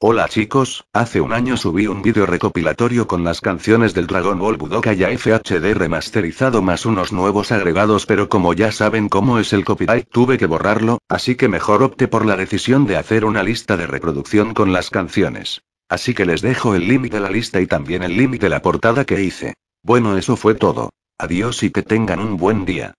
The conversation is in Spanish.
Hola chicos, hace un año subí un vídeo recopilatorio con las canciones del Dragon Ball Budokai a FHD remasterizado más unos nuevos agregados pero como ya saben cómo es el copyright tuve que borrarlo, así que mejor opté por la decisión de hacer una lista de reproducción con las canciones. Así que les dejo el link de la lista y también el link de la portada que hice. Bueno eso fue todo. Adiós y que tengan un buen día.